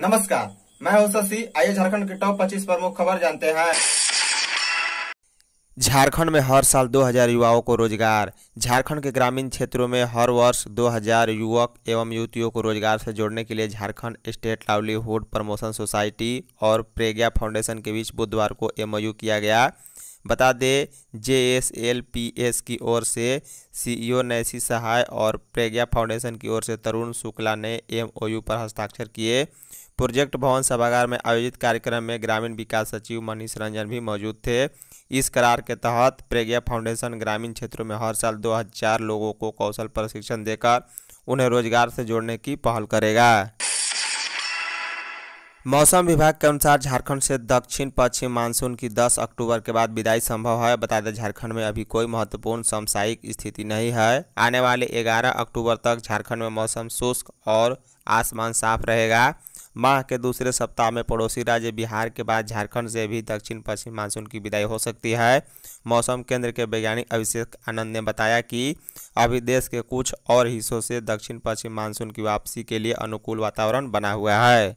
नमस्कार मैं हूं शशि आइए झारखंड के टॉप 25 प्रमुख खबर जानते हैं झारखंड में हर साल 2000 युवाओं को रोजगार झारखंड के ग्रामीण क्षेत्रों में हर वर्ष 2000 युवक एवं युवतियों को रोजगार से जोड़ने के लिए Jharkhand state livelihood promotion society और प्रेग्या फाउंडेशन के बीच बुधवार को एमओयू किया गया बता दें J S L P S की ओर से सीईओ नैसी सहाय और प्रेग्या फाउंडेशन की ओर से तरुण शुक्ला ने एमओयू पर हस्ताक्षर किए प्रोजेक्ट भवन सभागार में आयोजित कार्यक्रम में ग्रामीण विकास सचिव मनीष रंजन भी मौजूद थे इस करार के तहत प्रेग्या फाउंडेशन ग्रामीण क्षेत्रों में हर साल 2000 लोगों को कौशल प्रशिक्षण देकर उन्हें रोजगार से जोड़ने की पहल करेगा मौसम विभाग के अनुसार झारखंड से दक्षिण पश्चिम मानसून की 10 अक्टूबर के बाद विदाई संभव है बता दें झारखंड में अभी कोई महत्वपूर्ण समसायिक स्थिति नहीं है आने वाले 11 अक्टूबर तक झारखंड में मौसम शुष्क और आसमान साफ रहेगा माह के दूसरे सप्ताह में पड़ोसी राज्य बिहार के बाद झारखंड से भी दक्षिण पश्चिम मानसून की विदाई हो सकती है मौसम केंद्र के वैज्ञानिक अभिषेक आनंद ने बताया कि अभी देश के कुछ और हिस्सों से दक्षिण पश्चिम मानसून की वापसी के लिए अनुकूल वातावरण बना हुआ है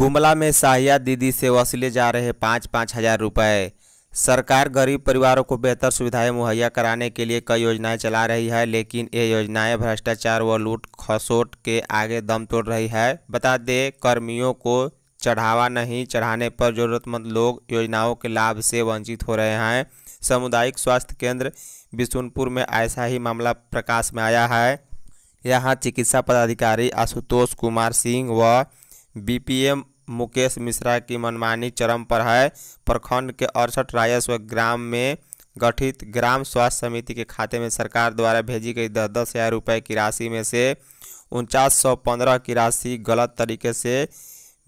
गुमला में साहिया दीदी से वसूले जा रहे पाँच पाँच हजार रुपये सरकार गरीब परिवारों को बेहतर सुविधाएं मुहैया कराने के लिए कई योजनाएं चला रही है लेकिन ये योजनाएं भ्रष्टाचार व लूट खसोट के आगे दम तोड़ रही है बता दें कर्मियों को चढ़ावा नहीं चढ़ाने पर ज़रूरतमंद लोग योजनाओं के लाभ से वंचित हो रहे हैं सामुदायिक स्वास्थ्य केंद्र बिशुनपुर में ऐसा ही मामला प्रकाश में आया है यहाँ चिकित्सा पदाधिकारी आशुतोष कुमार सिंह व बी मुकेश मिश्रा की मनमानी चरम पर है प्रखंड के अड़सठ राजस्व ग्राम में गठित ग्राम स्वास्थ्य समिति के खाते में सरकार द्वारा भेजी गई दस दस हज़ार रुपये की राशि में से उनचास सौ पंद्रह की राशि गलत तरीके से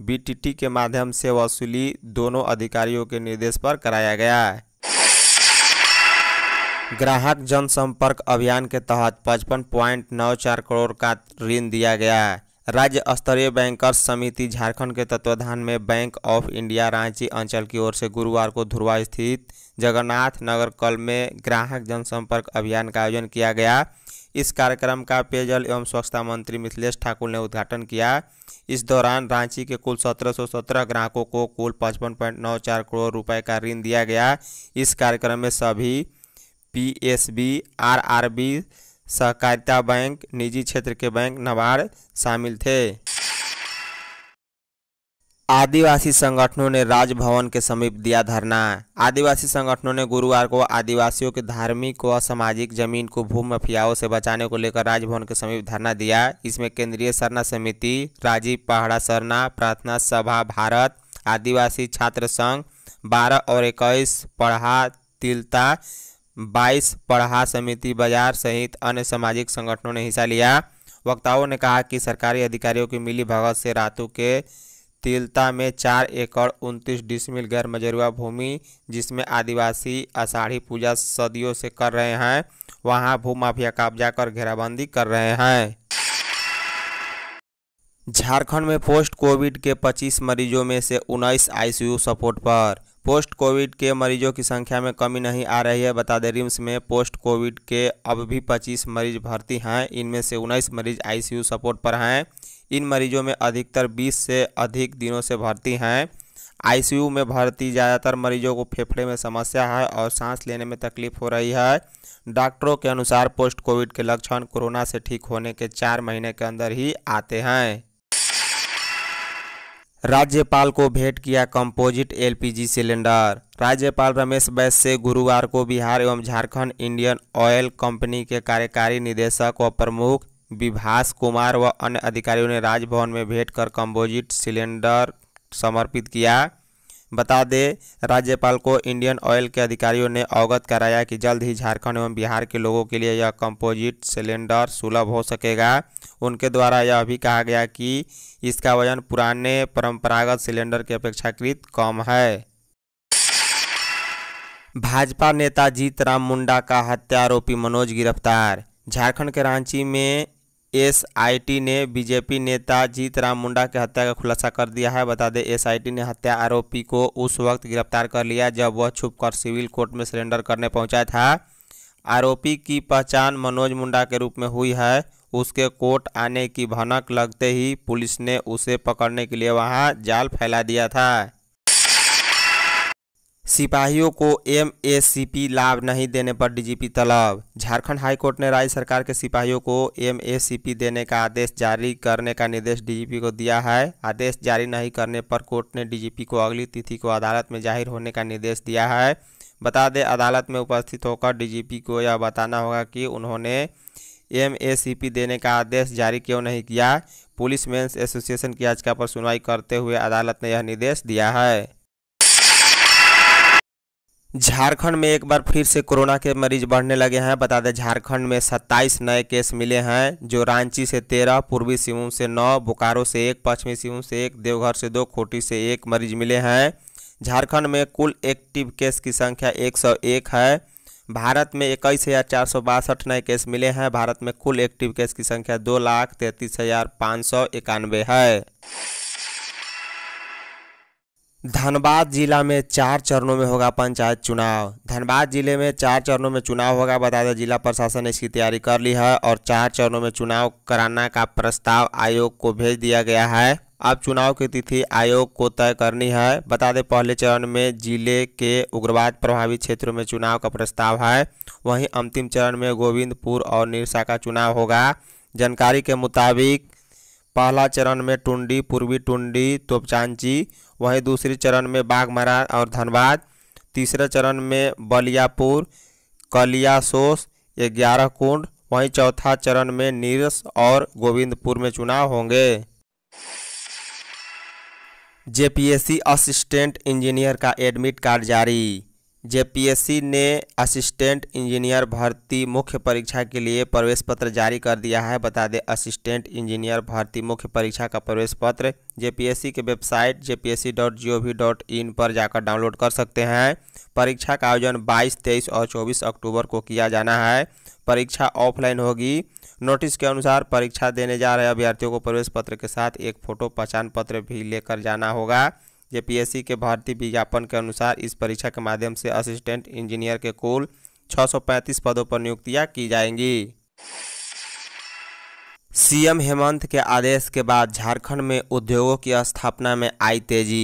बीटीटी के माध्यम से वसूली दोनों अधिकारियों के निर्देश पर कराया गया है ग्राहक जनसंपर्क अभियान के तहत पचपन पॉइंट नौ चार करोड़ का ऋण दिया गया है राज्य स्तरीय बैंकर्स समिति झारखंड के तत्वाधान में बैंक ऑफ इंडिया रांची अंचल की ओर से गुरुवार को धुरवा स्थित जगन्नाथ नगर कल में ग्राहक जनसंपर्क अभियान का आयोजन किया गया इस कार्यक्रम का पेयजल एवं स्वच्छता मंत्री मिथिलेश ठाकुर ने उद्घाटन किया इस दौरान रांची के कुल 1717 ग्राहकों को कुल पचपन करोड़ रुपये का ऋण दिया गया इस कार्यक्रम में सभी आर बी सहकारिता बैंक निजी क्षेत्र के बैंक नबार्ड शामिल थे आदिवासी संगठनों ने राजभवन के समीप दिया धरना आदिवासी संगठनों ने गुरुवार को आदिवासियों के धार्मिक व सामाजिक जमीन को भूमाफियाओं से बचाने को लेकर राजभवन के समीप धरना दिया इसमें केंद्रीय सरना समिति राजीव पहाड़ा सरना प्रार्थना सभा भारत आदिवासी छात्र संघ बारह और इक्कीस पढ़ा तिलता बाईस पढ़ा समिति बाजार सहित अन्य सामाजिक संगठनों ने हिस्सा लिया वक्ताओं ने कहा कि सरकारी अधिकारियों की मिली भगत से रातू के तिलता में चार एकड़ उनतीस डिसमिल गैर मजरुआ भूमि जिसमें आदिवासी आषाढ़ी पूजा सदियों से कर रहे हैं वहां भूमाफिया कब्जा कर घेराबंदी कर रहे हैं झारखंड में पोस्ट कोविड के 25 मरीजों में से 19 आईसीयू सपोर्ट पर पोस्ट कोविड के मरीजों की संख्या में कमी नहीं आ रही है बता दें रिम्स में पोस्ट कोविड के अब भी पच्चीस मरीज भर्ती हैं इनमें से उन्नीस मरीज आई सपोर्ट पर हैं इन मरीजों में अधिकतर बीस से अधिक दिनों से भर्ती हैं आईसीयू में भर्ती ज़्यादातर मरीजों को फेफड़े में समस्या है और सांस लेने में तकलीफ हो रही है डॉक्टरों के अनुसार पोस्ट कोविड के लक्षण कोरोना से ठीक होने के चार महीने के अंदर ही आते हैं राज्यपाल को भेंट किया कंपोजिट एलपीजी सिलेंडर राज्यपाल रमेश बैस से गुरुवार को बिहार एवं झारखंड इंडियन ऑयल कंपनी के कार्यकारी निदेशक व प्रमुख विभास कुमार व अन्य अधिकारियों ने राजभवन में भेंट कर कंपोजिट सिलेंडर समर्पित किया बता दें राज्यपाल को इंडियन ऑयल के अधिकारियों ने अवगत कराया कि जल्द ही झारखंड एवं बिहार के लोगों के लिए यह कंपोजिट सिलेंडर सुलभ हो सकेगा उनके द्वारा यह भी कहा गया कि इसका वजन पुराने परंपरागत सिलेंडर के अपेक्षाकृत कम है भाजपा नेता जीतराम मुंडा का हत्या आरोपी मनोज गिरफ्तार झारखंड के रांची में एसआईटी ने बीजेपी नेता जीतराम मुंडा की हत्या का खुलासा कर दिया है बता दें एसआईटी ने हत्या आरोपी को उस वक्त गिरफ्तार कर लिया जब वह छुपकर सिविल कोर्ट में सरेंडर करने पहुंचा था आरोपी की पहचान मनोज मुंडा के रूप में हुई है उसके कोर्ट आने की भनक लगते ही पुलिस ने उसे पकड़ने के लिए वहां जाल फैला दिया था सिपाहियों को एम लाभ नहीं देने पर डीजीपी तलब झारखंड हाईकोर्ट ने राज्य सरकार के सिपाहियों को एम देने का आदेश जारी करने का निर्देश डीजीपी को दिया है आदेश जारी नहीं करने पर कोर्ट ने डीजीपी को अगली तिथि को अदालत में जाहिर होने का निर्देश दिया है बता दें अदालत में उपस्थित होकर डीजीपी को यह बताना होगा कि उन्होंने एम देने का आदेश जारी क्यों नहीं किया पुलिस मेंस एसोसिएशन की याचिका पर सुनवाई करते हुए अदालत ने यह निर्देश दिया है झारखंड में एक बार फिर से कोरोना के मरीज बढ़ने लगे हैं बता दें झारखंड में 27 नए केस मिले हैं जो रांची से 13, पूर्वी सिंहभूम से 9, बोकारो से एक पश्चिमी सिंहभूम से एक देवघर से दो खोटी से एक मरीज मिले हैं झारखंड में कुल एक्टिव केस की संख्या 101 है भारत में इक्कीस हज़ार चार सौ बासठ नए केस मिले हैं भारत में कुल एक्टिव केस की संख्या दो लाख तैंतीस हज़ार पाँच सौ इक्यानवे है धनबाद जिला में चार चरणों में होगा पंचायत चुनाव धनबाद जिले में चार चरणों में चुनाव होगा बता दें जिला प्रशासन ने इसकी तैयारी कर ली है और चार चरणों में चुनाव कराना का प्रस्ताव आयोग को भेज दिया गया है अब चुनाव की तिथि आयोग को तय करनी है बता दें पहले चरण में जिले के उग्रवाद प्रभावित क्षेत्रों में चुनाव का प्रस्ताव है वहीं अंतिम चरण में गोविंदपुर और निरसा का चुनाव होगा जानकारी के मुताबिक पहला चरण में टुंडी पूर्वी टुंडी तोपचांची वहीं दूसरे चरण में बाघमरा और धनबाद तीसरे चरण में बलियापुर कलियासोस ग्यारह कुंड वहीं चौथा चरण में नीरस और गोविंदपुर में चुनाव होंगे जेपीएससी असिस्टेंट इंजीनियर का एडमिट कार्ड जारी जेपीएससी ने असिस्टेंट इंजीनियर भर्ती मुख्य परीक्षा के लिए प्रवेश पत्र जारी कर दिया है बता दें असिस्टेंट इंजीनियर भर्ती मुख्य परीक्षा का प्रवेश पत्र जेपीएससी के वेबसाइट जे पर जाकर डाउनलोड कर सकते हैं परीक्षा का आयोजन 22, 23 और 24 अक्टूबर को किया जाना है परीक्षा ऑफलाइन होगी नोटिस के अनुसार परीक्षा देने जा रहे अभ्यर्थियों को प्रवेश पत्र के साथ एक फोटो पहचान पत्र भी लेकर जाना होगा जेपीएससी के भर्ती विज्ञापन के अनुसार इस परीक्षा के माध्यम से असिस्टेंट इंजीनियर के कुल 635 पदों पर नियुक्तियां की जाएंगी सीएम हेमंत के आदेश के बाद झारखंड में उद्योगों की स्थापना में आई तेजी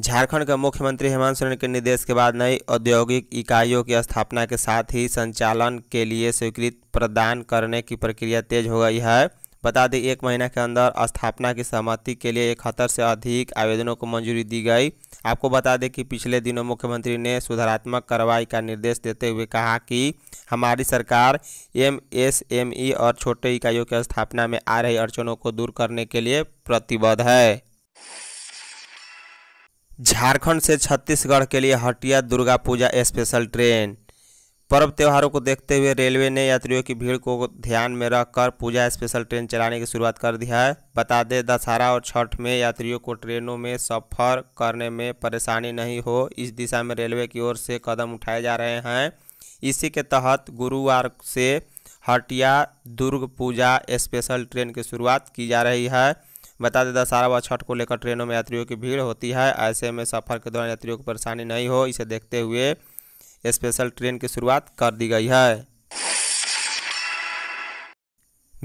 झारखंड के मुख्यमंत्री हेमंत सोरेन के निर्देश के बाद नई औद्योगिक इकाइयों की स्थापना के साथ ही संचालन के लिए स्वीकृत प्रदान करने की प्रक्रिया तेज हो गई है बता दें एक महीना के अंदर स्थापना की सहमति के लिए इकहत्तर से अधिक आवेदनों को मंजूरी दी गई आपको बता दें कि पिछले दिनों मुख्यमंत्री ने सुधारात्मक कार्रवाई का निर्देश देते हुए कहा कि हमारी सरकार एमएसएमई और छोटे इकाइयों की स्थापना में आ रही अड़चनों को दूर करने के लिए प्रतिबद्ध है झारखंड से छत्तीसगढ़ के लिए हटिया दुर्गा पूजा स्पेशल ट्रेन पर्व त्योहारों को देखते हुए रेलवे ने यात्रियों की भीड़ को ध्यान में रखकर पूजा स्पेशल ट्रेन चलाने की शुरुआत कर दी है बता दें दशहरा और छठ में यात्रियों को ट्रेनों में सफ़र करने में परेशानी नहीं हो इस दिशा में रेलवे की ओर से कदम उठाए जा रहे हैं इसी के तहत गुरुवार से हटिया दुर्ग पूजा स्पेशल ट्रेन की शुरुआत की जा रही है बता दें दशहरा व छठ को लेकर ट्रेनों में यात्रियों की भीड़ होती है ऐसे में सफ़र के दौरान यात्रियों को परेशानी नहीं हो इसे देखते हुए स्पेशल ट्रेन की शुरुआत कर दी गई है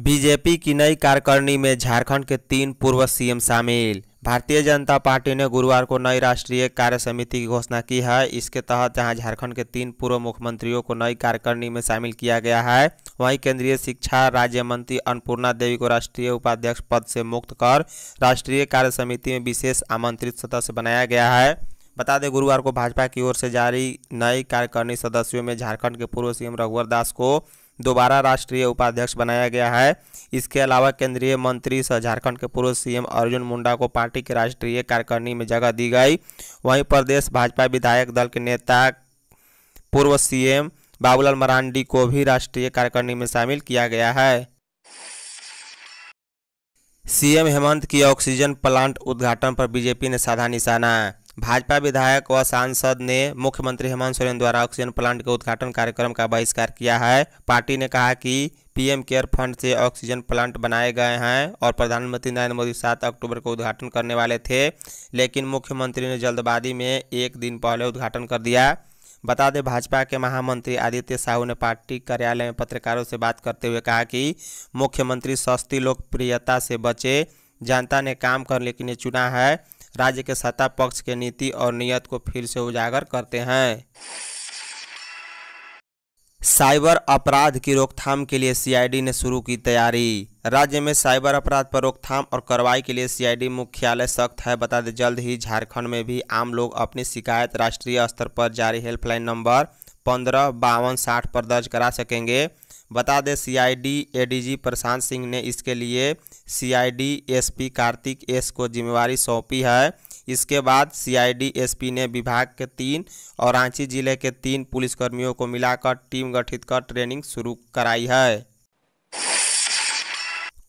बीजेपी की नई कार्यकारिणी में झारखंड के तीन पूर्व सीएम शामिल भारतीय जनता पार्टी ने गुरुवार को नई राष्ट्रीय कार्य समिति की घोषणा की है इसके तहत जहां झारखंड के तीन पूर्व मुख्यमंत्रियों को नई कार्यकारिणी में शामिल किया गया है वहीं केंद्रीय शिक्षा राज्य मंत्री अन्नपूर्णा देवी को राष्ट्रीय उपाध्यक्ष पद से मुक्त कर राष्ट्रीय कार्य समिति में विशेष आमंत्रित सदस्य बनाया गया है बता दें गुरुवार को भाजपा की ओर से जारी नए कार्यकारिणी सदस्यों में झारखंड के पूर्व सीएम रघुवर दास को दोबारा राष्ट्रीय उपाध्यक्ष बनाया गया है इसके अलावा केंद्रीय मंत्री सह झारखंड के पूर्व सीएम अर्जुन मुंडा को पार्टी के राष्ट्रीय कार्यकारिणी में जगह दी गई वहीं प्रदेश भाजपा विधायक दल के नेता पूर्व सीएम बाबूलाल मरांडी को भी राष्ट्रीय कार्यकारिणी में शामिल किया गया है सीएम हेमंत की ऑक्सीजन प्लांट उद्घाटन पर बीजेपी ने साधा निशाना भाजपा विधायक व सांसद ने मुख्यमंत्री हेमंत सोरेन द्वारा ऑक्सीजन प्लांट के उद्घाटन कार्यक्रम का बहिष्कार किया है पार्टी ने कहा कि पीएम केयर फंड से ऑक्सीजन प्लांट बनाए गए हैं और प्रधानमंत्री नरेंद्र मोदी सात अक्टूबर को उद्घाटन करने वाले थे लेकिन मुख्यमंत्री ने जल्दबाजी में एक दिन पहले उद्घाटन कर दिया बता दें भाजपा के महामंत्री आदित्य साहू ने पार्टी कार्यालय में पत्रकारों से बात करते हुए कहा कि मुख्यमंत्री सस्ती लोकप्रियता से बचे जनता ने काम कर लेकिन ये चुना है राज्य के सत्ता पक्ष के नीति और नियत को फिर से उजागर करते हैं साइबर अपराध की रोकथाम के लिए सीआईडी ने शुरू की तैयारी राज्य में साइबर अपराध पर रोकथाम और कार्रवाई के लिए सीआईडी मुख्यालय सख्त है बता दें जल्द ही झारखंड में भी आम लोग अपनी शिकायत राष्ट्रीय स्तर पर जारी हेल्पलाइन नंबर पंद्रह बावन साठ पर दर्ज करा सकेंगे बता दें सीआईडी एडीजी प्रशांत सिंह ने इसके लिए सीआईडी एसपी कार्तिक एस को जिम्मेवारी सौंपी है इसके बाद सीआईडी एसपी ने विभाग के तीन और रांची जिले के तीन पुलिसकर्मियों को मिलाकर टीम गठित कर ट्रेनिंग शुरू कराई है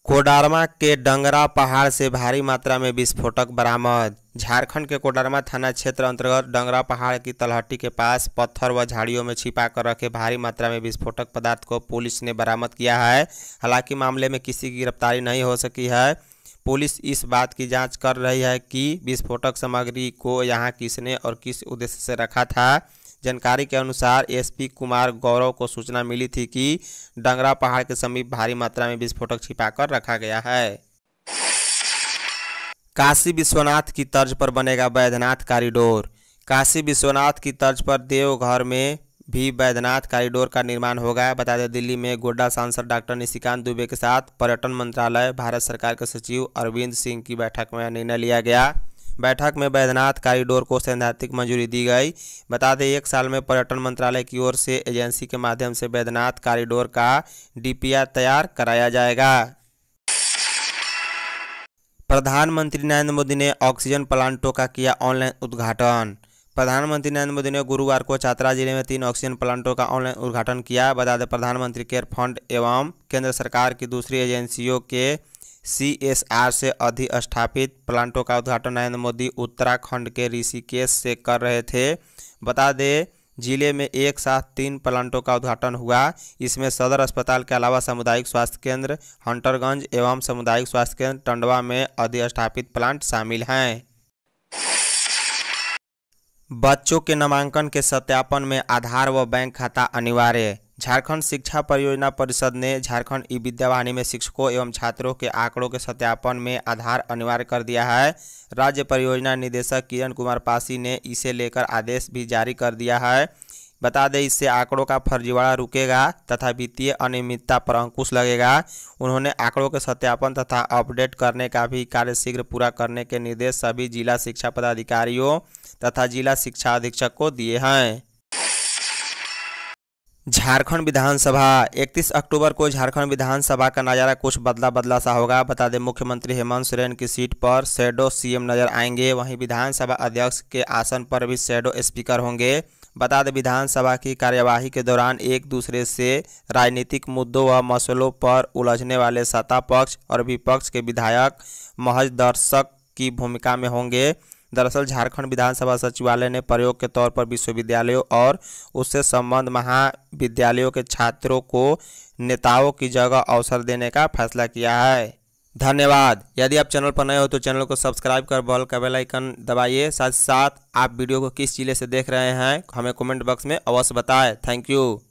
कोडारमा के डंगरा पहाड़ से भारी मात्रा में विस्फोटक बरामद झारखंड के कोडरमा थाना क्षेत्र अंतर्गत डंगरा पहाड़ की तलहटी के पास पत्थर व झाड़ियों में छिपा कर रखे भारी मात्रा में विस्फोटक पदार्थ को पुलिस ने बरामद किया है हालांकि मामले में किसी की गिरफ्तारी नहीं हो सकी है पुलिस इस बात की जांच कर रही है कि विस्फोटक सामग्री को यहां किसने और किस उद्देश्य से रखा था जानकारी के अनुसार एसपी कुमार गौरव को सूचना मिली थी कि डंगरा पहाड़ के समीप भारी मात्रा में विस्फोटक छिपाकर रखा गया है काशी विश्वनाथ की तर्ज पर बनेगा बैद्यनाथ कॉरिडोर काशी विश्वनाथ की तर्ज पर देवघर में भी बैद्यनाथ कॉरिडोर का निर्माण होगा बता दें दिल्ली में गोड्डा सांसद डॉक्टर निशिकांत दुबे के साथ पर्यटन मंत्रालय भारत सरकार के सचिव अरविंद सिंह की बैठक में निर्णय लिया गया बैठक में बैद्यनाथ कॉरिडोर को सैद्धांतिक मंजूरी दी गई बता दें एक साल में पर्यटन मंत्रालय की ओर से एजेंसी के माध्यम से बैद्यनाथ कॉरिडोर का डी तैयार कराया जाएगा प्रधानमंत्री नरेंद्र मोदी ने ऑक्सीजन प्लांटों का किया ऑनलाइन उद्घाटन प्रधानमंत्री नरेंद्र मोदी ने गुरुवार को चात्रा जिले में तीन ऑक्सीजन प्लांटों का ऑनलाइन उद्घाटन किया बता दें प्रधानमंत्री केयर फंड एवं केंद्र सरकार की दूसरी एजेंसियों के सी एस आर से अधिस्थापित प्लांटों का उद्घाटन नरेंद्र मोदी उत्तराखंड के ऋषिकेश से कर रहे थे बता दें जिले में एक साथ तीन प्लांटों का उद्घाटन हुआ इसमें सदर अस्पताल के अलावा सामुदायिक स्वास्थ्य केंद्र हंटरगंज एवं सामुदायिक स्वास्थ्य केंद्र टंडवा में अधिस्थापित प्लांट शामिल हैं बच्चों के नामांकन के सत्यापन में आधार व बैंक खाता अनिवार्य झारखंड शिक्षा परियोजना परिषद ने झारखंड ई विद्यावाणी में शिक्षकों एवं छात्रों के आंकड़ों के सत्यापन में आधार अनिवार्य कर दिया है राज्य परियोजना निदेशक किरण कुमार पासी ने इसे लेकर आदेश भी जारी कर दिया है बता दें इससे आंकड़ों का फर्जीवाड़ा रुकेगा तथा वित्तीय अनियमितता पर अंकुश लगेगा उन्होंने आंकड़ों के सत्यापन तथा अपडेट करने का भी कार्य शीघ्र पूरा करने के निर्देश सभी जिला शिक्षा पदाधिकारियों तथा जिला शिक्षा अधीक्षक को दिए हैं झारखंड विधानसभा 31 अक्टूबर को झारखंड विधानसभा का नज़ारा कुछ बदला बदला सा होगा बता दें मुख्यमंत्री हेमंत सोरेन की सीट पर शैडो सीएम नजर आएंगे वहीं विधानसभा अध्यक्ष के आसन पर भी शैडो स्पीकर होंगे बता दें विधानसभा की कार्यवाही के दौरान एक दूसरे से राजनीतिक मुद्दों व मसलों पर उलझने वाले सत्ता पक्ष और विपक्ष के विधायक महज दर्शक की भूमिका में होंगे दरअसल झारखंड विधानसभा सचिवालय ने प्रयोग के तौर पर विश्वविद्यालयों और उससे संबद्ध महाविद्यालयों के छात्रों को नेताओं की जगह अवसर देने का फैसला किया है धन्यवाद यदि आप चैनल पर नए हो तो चैनल को सब्सक्राइब कर बॉल का बेल आइकन दबाइए साथ साथ आप वीडियो को किस जिले से देख रहे हैं हमें कमेंट बॉक्स में अवश्य बताएं थैंक यू